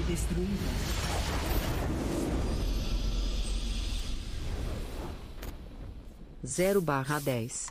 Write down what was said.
foi destruída. Zero barra dez.